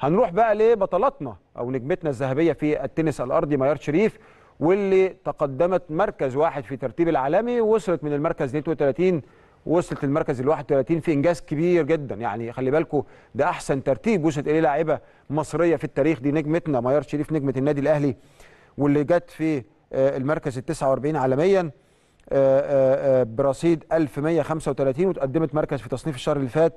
هنروح بقى لبطلتنا او نجمتنا الذهبيه في التنس الارضي ميار شريف واللي تقدمت مركز واحد في ترتيب العالمي وصلت من المركز 32 وصلت للمركز ال 31 في انجاز كبير جدا يعني خلي بالكم ده احسن ترتيب وصلت اليه لاعيبه مصريه في التاريخ دي نجمتنا ميار شريف نجمه النادي الاهلي واللي جت في آه، المركز ال 49 عالميا آه، آه، برصيد 1135 وتقدمت مركز في تصنيف الشهر اللي فات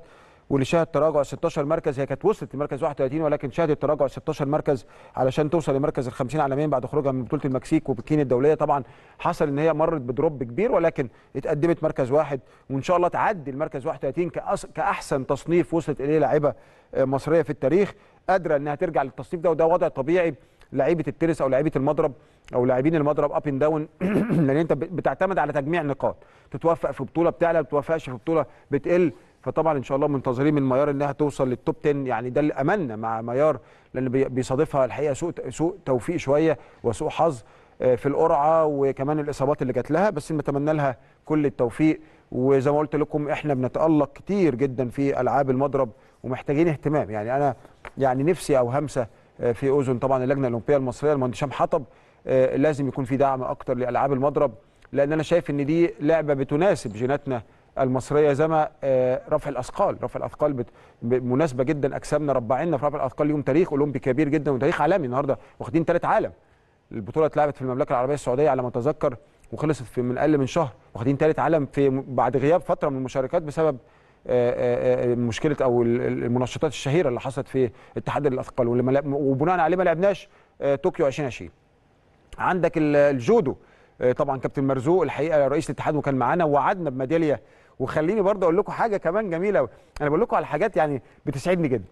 واللي شهد تراجع 16 مركز هي كانت وصلت لمركز 31 ولكن شهدت تراجع 16 مركز علشان توصل لمركز ال 50 عالميا بعد خروجها من بطوله المكسيك وبكين الدوليه طبعا حصل ان هي مرت بدروب كبير ولكن اتقدمت مركز واحد وان شاء الله تعدي المركز 31 كأس... كاحسن تصنيف وصلت اليه لاعيبه آه، مصريه في التاريخ قادره انها ترجع للتصنيف ده وده وضع طبيعي لعيبه التنس او لعيبه المضرب او لاعبين المضرب اب اند داون لان انت بتعتمد على تجميع نقاط تتوفق في بطوله بتعلى ما بتتوفقش في بطوله بتقل فطبعا ان شاء الله منتظرين من معيار انها توصل للتوب 10 يعني ده اللي املنا مع معيار لان بيصادفها الحقيقه سوء سوء توفيق شويه وسوء حظ آه، في القرعه وكمان الاصابات اللي جات لها بس نتمنى لها كل التوفيق وزي ما قلت لكم احنا بنتالق كتير جدا في العاب المضرب ومحتاجين اهتمام يعني انا يعني نفسي او همسه آه، في اذن طبعا اللجنه الاولمبيه المصريه المهندس حطب آه، لازم يكون في دعم اكتر لالعاب المضرب لان انا شايف ان دي لعبه بتناسب جيناتنا المصريه زي ما آه، رفع الاثقال رفع الاثقال مناسبه جدا اجسامنا ربعنا في رفع الاثقال ليهم تاريخ اولمبي كبير جدا وتاريخ عالمي النهارده واخدين ثالث عالم البطوله اتلعبت في المملكه العربيه السعوديه على ما اتذكر وخلصت في من اقل من شهر واخدين ثالث عالم في بعد غياب فتره من المشاركات بسبب آه، آه، مشكله او المنشطات الشهيره اللي حصلت في اتحاد الاثقال وبناء عليه ما لعبناش طوكيو 2020 عندك الجودو آه، طبعا كابتن مرزوق الحقيقه رئيس الاتحاد وكان معانا ووعدنا بميداليه وخليني برضه اقول لكم حاجه كمان جميله انا بقول لكم على حاجات يعني بتسعدني جدا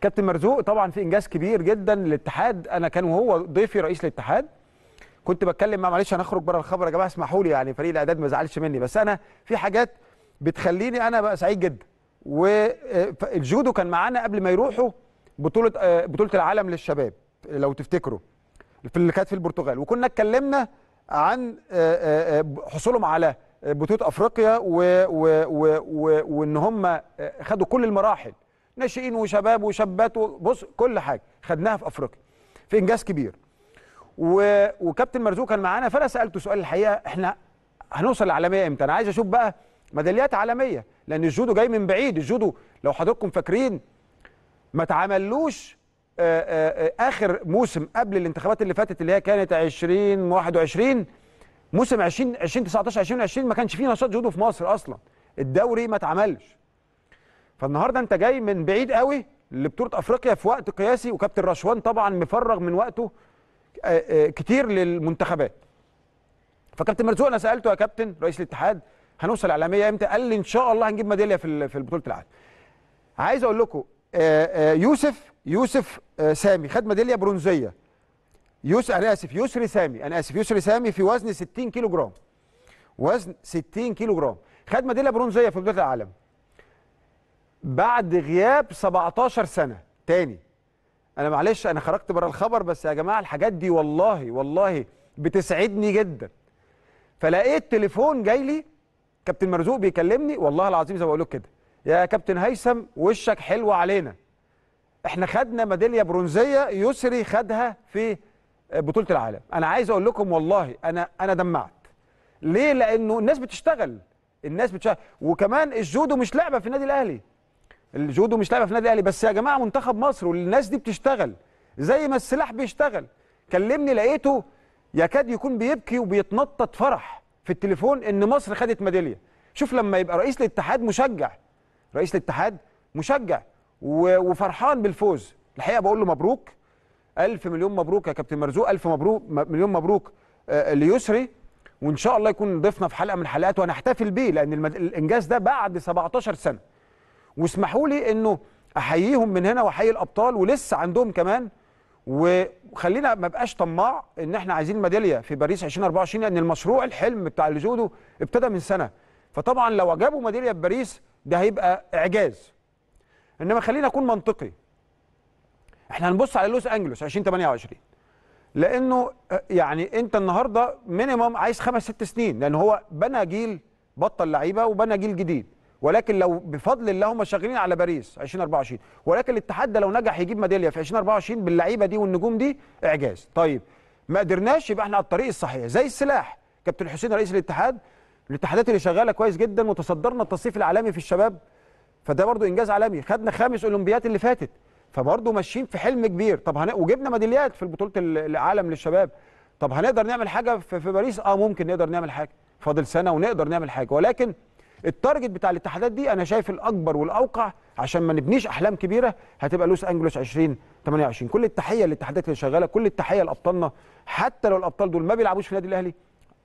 كابتن مرزوق طبعا في انجاز كبير جدا للاتحاد انا كان وهو ضيفي رئيس الاتحاد كنت بتكلم مع معلش هنخرج بره الخبر يا جماعه اسمحوا لي يعني فريق الاعداد ما زعلش مني بس انا في حاجات بتخليني انا بقى سعيد جدا والجودو آه، كان معانا قبل ما يروحوا بطوله آه، بطوله العالم للشباب لو تفتكروا في اللي كانت في البرتغال وكنا اتكلمنا عن آه، آه، آه، حصولهم على بطوله افريقيا وان هم خدوا كل المراحل ناشئين وشباب وشابات بص كل حاجه خدناها في افريقيا في انجاز كبير وكابتن مرزوق كان معانا فانا سالته سؤال الحقيقه احنا هنوصل العالميه امتى انا عايز اشوف بقى ميداليات عالميه لان الجودو جاي من بعيد الجودو لو حضراتكم فاكرين ما اتعملوش آه، آه، آه، اخر موسم قبل الانتخابات اللي فاتت اللي هي كانت 20 21 موسم 20 20 19 ما كانش فيه نشاط جودو في مصر اصلا الدوري ما اتعملش فالنهارده انت جاي من بعيد قوي لبطوله افريقيا في وقت قياسي وكابتن رشوان طبعا مفرغ من وقته كتير للمنتخبات فكابتن مرزوق انا سالته يا كابتن رئيس الاتحاد هنوصل اعلاميه امتى قال لي ان شاء الله هنجيب ميداليه في في بطوله العالم عايز اقول لكم آه، آه، يوسف يوسف آه، سامي خد ميداليه برونزيه يوسف انا اسف يسري سامي انا اسف يسري سامي في وزن 60 كيلو جرام وزن 60 كيلو جرام خد ميداليه برونزيه في بطوله العالم بعد غياب 17 سنه تاني انا معلش انا خرجت بره الخبر بس يا جماعه الحاجات دي والله والله بتسعدني جدا فلقيت تليفون جاي لي كابتن مرزوق بيكلمني والله العظيم زي ما بقول لك كده يا كابتن هيثم وشك حلو علينا احنا خدنا ميداليه برونزيه يسري خدها في آه، بطوله العالم انا عايز اقول لكم والله انا انا دمعت ليه لانه الناس بتشتغل الناس بتشتغل وكمان الجودو مش لعبه في النادي الاهلي الجودو مش لعبه في النادي الاهلي بس يا جماعه منتخب مصر والناس دي بتشتغل زي ما السلاح بيشتغل كلمني لقيته يكاد يكون بيبكي وبيتنطط فرح في التليفون ان مصر خدت ميداليه شوف لما يبقى رئيس الاتحاد مشجع رئيس الاتحاد مشجع وفرحان بالفوز الحقيقه بقول له مبروك ألف مليون مبروك يا كابتن مرزوق ألف مبروك مليون مبروك آه، آه، ليسري وان شاء الله يكون ضيفنا في حلقه من الحلقات وهنحتفل بيه لان الانجاز ده بعد 17 سنه واسمحوا لي انه احييهم من هنا واحيي الابطال ولسه عندهم كمان وخلينا ما بقاش طماع ان احنا عايزين ميداليه في باريس 2024 لان المشروع الحلم بتاع الجودو ابتدى من سنه فطبعا لو جابوا ميداليه في باريس ده هيبقى اعجاز انما خلينا اكون منطقي احنا هنبص على لوس انجلوس 2028 لانه آه، يعني انت النهارده مينيمم عايز خمس ست سنين لان هو بنى جيل بطل لعيبه وبنى جيل جديد ولكن لو بفضل الله هم شغالين على باريس 2024 ولكن الاتحاد ده لو نجح يجيب ميداليه في 2024 باللعيبه دي والنجوم دي اعجاز طيب ما قدرناش يبقى احنا على الطريق الصحيح زي السلاح كابتن حسين رئيس الاتحاد الاتحادات اللي شغاله كويس جدا وتصدرنا التصنيف العالمي في الشباب فده برضو انجاز عالمي خدنا خامس اولمبيات اللي فاتت فبرضه ماشيين في حلم كبير طب هن... وجبنا ميداليات في بطوله العالم للشباب طب هنقدر نعمل حاجه في, في باريس اه ممكن نقدر نعمل حاجه فاضل سنه ونقدر نعمل حاجه ولكن التارجت بتاع الاتحادات دي انا شايف الاكبر والاوقع عشان ما نبنيش احلام كبيره هتبقى لوس انجلوس 2028 كل التحيه للاتحادات اللي شغاله كل التحيه لابطالنا حتى لو الابطال دول ما بيلعبوش في النادي الاهلي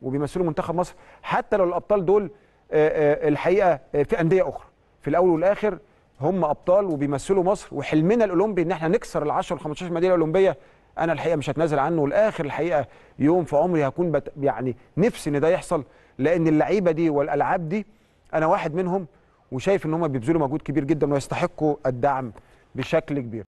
وبيمثلوا منتخب مصر حتى لو الابطال دول آه، آه، الحقيقه آه، في انديه اخرى في الاول والاخر هم ابطال وبيمثلوا مصر وحلمنا الاولمبي ان احنا نكسر ال 10 وال 15 ميداليه اولمبيه انا الحقيقه مش هتنازل عنه والاخر الحقيقه يوم في عمري هكون بت... يعني نفسي ان ده يحصل لان اللعيبه دي والالعاب دي انا واحد منهم وشايف ان هم بيبذلوا مجهود كبير جدا ويستحقوا الدعم بشكل كبير